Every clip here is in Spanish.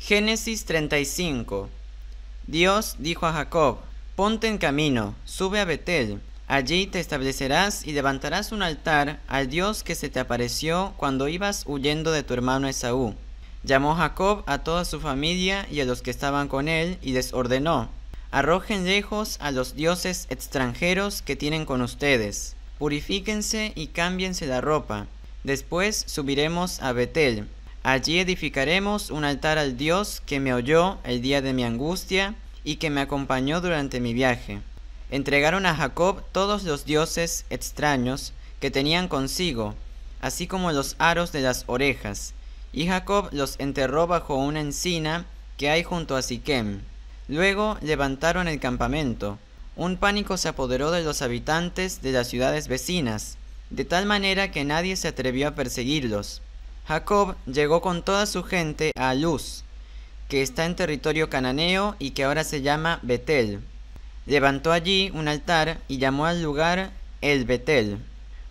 Génesis 35. Dios dijo a Jacob, Ponte en camino, sube a Betel, allí te establecerás y levantarás un altar al Dios que se te apareció cuando ibas huyendo de tu hermano Esaú. Llamó Jacob a toda su familia y a los que estaban con él y les ordenó, Arrojen lejos a los dioses extranjeros que tienen con ustedes, purifíquense y cámbiense la ropa, después subiremos a Betel Allí edificaremos un altar al Dios que me oyó el día de mi angustia y que me acompañó durante mi viaje. Entregaron a Jacob todos los dioses extraños que tenían consigo, así como los aros de las orejas, y Jacob los enterró bajo una encina que hay junto a Siquem. Luego levantaron el campamento. Un pánico se apoderó de los habitantes de las ciudades vecinas, de tal manera que nadie se atrevió a perseguirlos. Jacob llegó con toda su gente a Luz, que está en territorio cananeo y que ahora se llama Betel. Levantó allí un altar y llamó al lugar el Betel,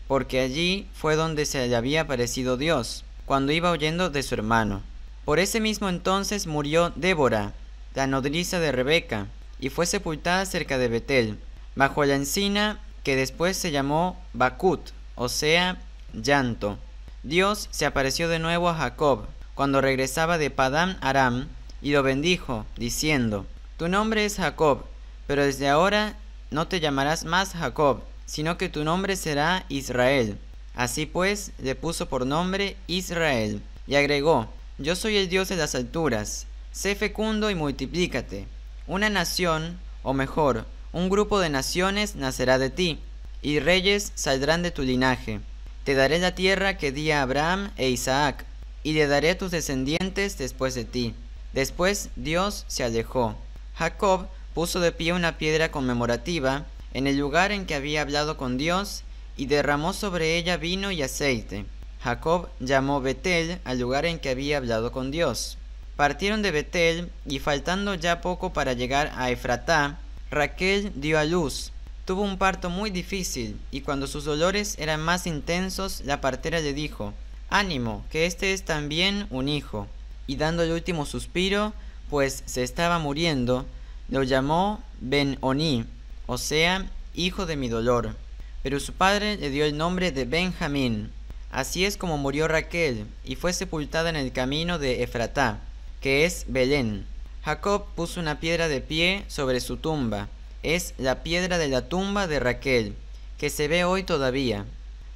porque allí fue donde se le había aparecido Dios, cuando iba huyendo de su hermano. Por ese mismo entonces murió Débora, la nodriza de Rebeca, y fue sepultada cerca de Betel, bajo la encina que después se llamó Bakut, o sea, llanto. Dios se apareció de nuevo a Jacob cuando regresaba de Padán Aram y lo bendijo, diciendo, Tu nombre es Jacob, pero desde ahora no te llamarás más Jacob, sino que tu nombre será Israel. Así pues, le puso por nombre Israel, y agregó, Yo soy el Dios de las alturas, sé fecundo y multiplícate. Una nación, o mejor, un grupo de naciones nacerá de ti, y reyes saldrán de tu linaje. Te daré la tierra que di a Abraham e Isaac, y le daré a tus descendientes después de ti. Después Dios se alejó. Jacob puso de pie una piedra conmemorativa en el lugar en que había hablado con Dios y derramó sobre ella vino y aceite. Jacob llamó Betel al lugar en que había hablado con Dios. Partieron de Betel y faltando ya poco para llegar a Efratá, Raquel dio a luz Tuvo un parto muy difícil y cuando sus dolores eran más intensos, la partera le dijo, Ánimo, que este es también un hijo. Y dando el último suspiro, pues se estaba muriendo, lo llamó Ben-Oni, o sea, hijo de mi dolor. Pero su padre le dio el nombre de Benjamín. Así es como murió Raquel y fue sepultada en el camino de Efratá, que es Belén. Jacob puso una piedra de pie sobre su tumba es la piedra de la tumba de Raquel, que se ve hoy todavía.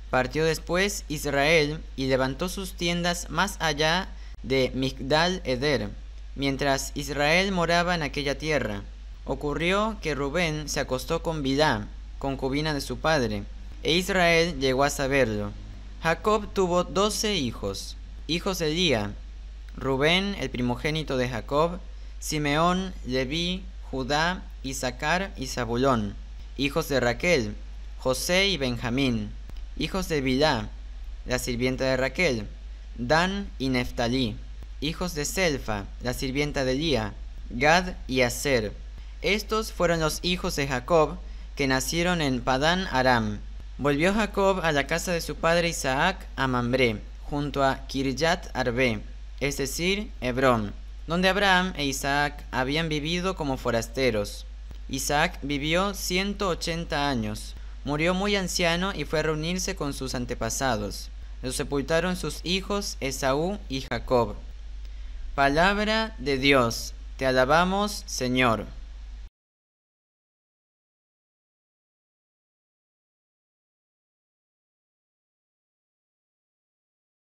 Partió después Israel y levantó sus tiendas más allá de Migdal Eder, mientras Israel moraba en aquella tierra. Ocurrió que Rubén se acostó con Bilá, concubina de su padre, e Israel llegó a saberlo. Jacob tuvo doce hijos, hijos de día Rubén, el primogénito de Jacob, Simeón, Leví, Judá, Isaacar y Zabulón, hijos de Raquel, José y Benjamín, hijos de Bilá, la sirvienta de Raquel, Dan y Neftalí, hijos de Selfa, la sirvienta de Lía, Gad y Aser. Estos fueron los hijos de Jacob, que nacieron en Padán Aram. Volvió Jacob a la casa de su padre Isaac a Mambré, junto a Kiryat Arbe, es decir, Hebrón donde Abraham e Isaac habían vivido como forasteros. Isaac vivió 180 años, murió muy anciano y fue a reunirse con sus antepasados. Lo sepultaron sus hijos Esaú y Jacob. Palabra de Dios, te alabamos Señor.